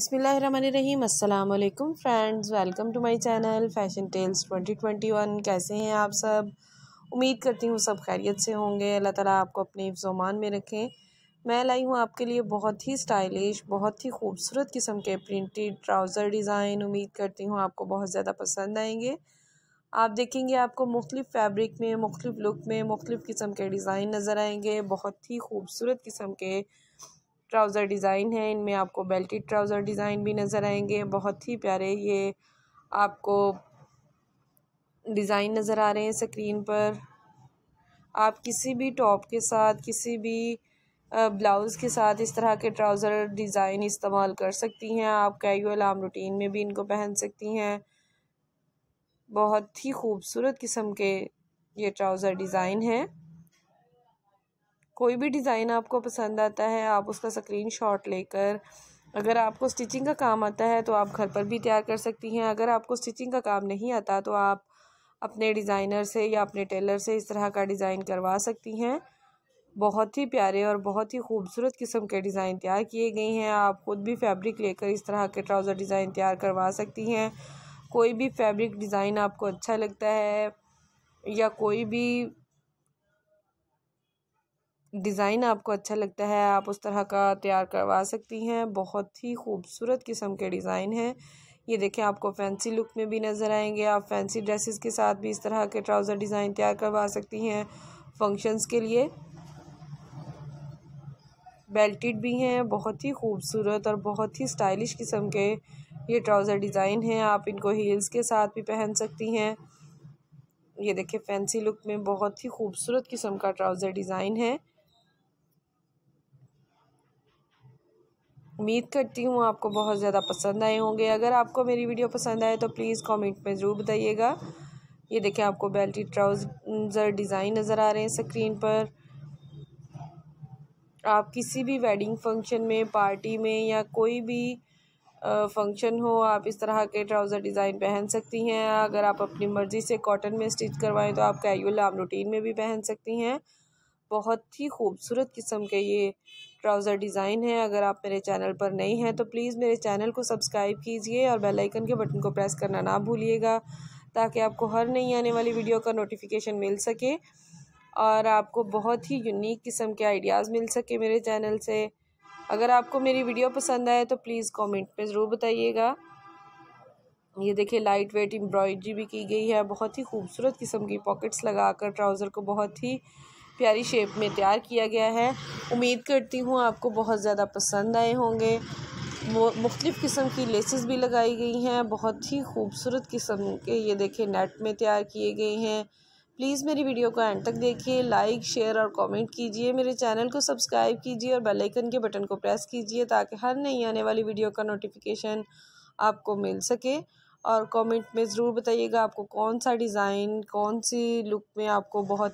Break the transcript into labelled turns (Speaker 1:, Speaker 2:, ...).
Speaker 1: अस्सलाम वालेकुम friends welcome to my channel fashion tales 2021 कैसे हैं आप सब उम्मीद करती हूँ सब खैरियत से होंगे अल्लाह ताला आपको अपने हिफ्जोमान में रखें मैं लाई हूँ आपके लिए बहुत ही स्टाइलिश बहुत ही खूबसूरत किस्म के प्रिंटेड ट्राउज़र डिज़ाइन उम्मीद करती हूँ आपको बहुत ज़्यादा पसंद आएंगे आप देखेंगे आपको मुख्तलिफ़ फैब्रिक में मुख्तलिफ़ लुक में मुख्तलिफ़ किस्म के डिज़ाइन नज़र आएंगे बहुत ही खूबसूरत किस्म के ट्राउज़र डिज़ाइन है इनमें आपको बेल्टी ट्राउज़र डिज़ाइन भी नज़र आएंगे बहुत ही प्यारे ये आपको डिज़ाइन नज़र आ रहे हैं स्क्रीन पर आप किसी भी टॉप के साथ किसी भी ब्लाउज़ के साथ इस तरह के ट्राउज़र डिज़ाइन इस्तेमाल कर सकती हैं आप कैजुअल आम रूटीन में भी इनको पहन सकती हैं बहुत ही खूबसूरत किस्म के ये ट्राउज़र डिज़ाइन हैं कोई भी डिज़ाइन आपको पसंद आता है आप उसका स्क्रीन शॉट लेकर अगर आपको स्टिचिंग का काम आता है तो आप घर पर भी तैयार कर सकती हैं अगर आपको स्टिचिंग का काम नहीं आता तो आप अपने डिज़ाइनर से या अपने टेलर से इस तरह का डिज़ाइन करवा सकती हैं बहुत ही प्यारे और बहुत ही खूबसूरत किस्म के डिज़ाइन तैयार किए गए हैं आप ख़ुद भी फैब्रिक लेकर इस तरह के ट्राउज़र डिज़ाइन तैयार करवा सकती हैं कोई भी फैब्रिक डिज़ाइन आपको अच्छा लगता है या कोई भी डिज़ाइन आपको अच्छा लगता है आप उस तरह का तैयार करवा सकती हैं बहुत ही खूबसूरत किस्म के डिज़ाइन हैं ये देखें आपको फैंसी लुक में भी नज़र आएंगे आप फैंसी ड्रेसेस के साथ भी इस तरह के ट्राउज़र डिज़ाइन तैयार करवा सकती हैं फंक्शंस के लिए बेल्टेड भी हैं बहुत ही खूबसूरत और बहुत ही स्टाइलिश किस्म के ये ट्राउज़र डिज़ाइन हैं आप इनको हील्स के साथ भी पहन सकती हैं ये देखिए फैंसी लुक में बहुत ही खूबसूरत किस्म का ट्राउज़र डिज़ाइन है उम्मीद करती हूँ आपको बहुत ज़्यादा पसंद आए होंगे अगर आपको मेरी वीडियो पसंद आए तो प्लीज़ कमेंट में ज़रूर बताइएगा ये देखें आपको बेल्टी ट्राउज़र डिज़ाइन नज़र आ रहे हैं स्क्रीन पर आप किसी भी वेडिंग फंक्शन में पार्टी में या कोई भी फंक्शन हो आप इस तरह के ट्राउज़र डिज़ाइन पहन सकती हैं अगर आप अपनी मर्ज़ी से कॉटन में स्टिच करवाएं तो आप कैजुअल आम रूटीन में भी पहन सकती हैं बहुत ही खूबसूरत किस्म के ये ट्राउज़र डिज़ाइन है अगर आप मेरे चैनल पर नहीं हैं तो प्लीज़ मेरे चैनल को सब्सक्राइब कीजिए और बेल आइकन के बटन को प्रेस करना ना भूलिएगा ताकि आपको हर नई आने वाली वीडियो का नोटिफिकेशन मिल सके और आपको बहुत ही यूनिक किस्म के आइडियाज़ मिल सके मेरे चैनल से अगर आपको मेरी वीडियो पसंद आए तो प्लीज़ कॉमेंट में ज़रूर बताइएगा ये देखिए लाइट वेट एम्ब्रॉयडरी भी की गई है बहुत ही खूबसूरत किस्म की पॉकेट्स लगा कर ट्राउज़र को बहुत ही प्यारी शेप में तैयार किया गया है उम्मीद करती हूँ आपको बहुत ज़्यादा पसंद आए होंगे मुख्तफ किस्म की लेसेस भी लगाई गई हैं बहुत ही खूबसूरत किस्म के ये देखें नेट में तैयार किए गए हैं प्लीज़ मेरी वीडियो को एंड तक देखिए लाइक शेयर और कमेंट कीजिए मेरे चैनल को सब्सक्राइब कीजिए और बेल आइकन के बटन को प्रेस कीजिए ताकि हर नई आने वाली वीडियो का नोटिफिकेशन आपको मिल सके और कमेंट में ज़रूर बताइएगा आपको कौन सा डिज़ाइन कौन सी लुक में आपको बहुत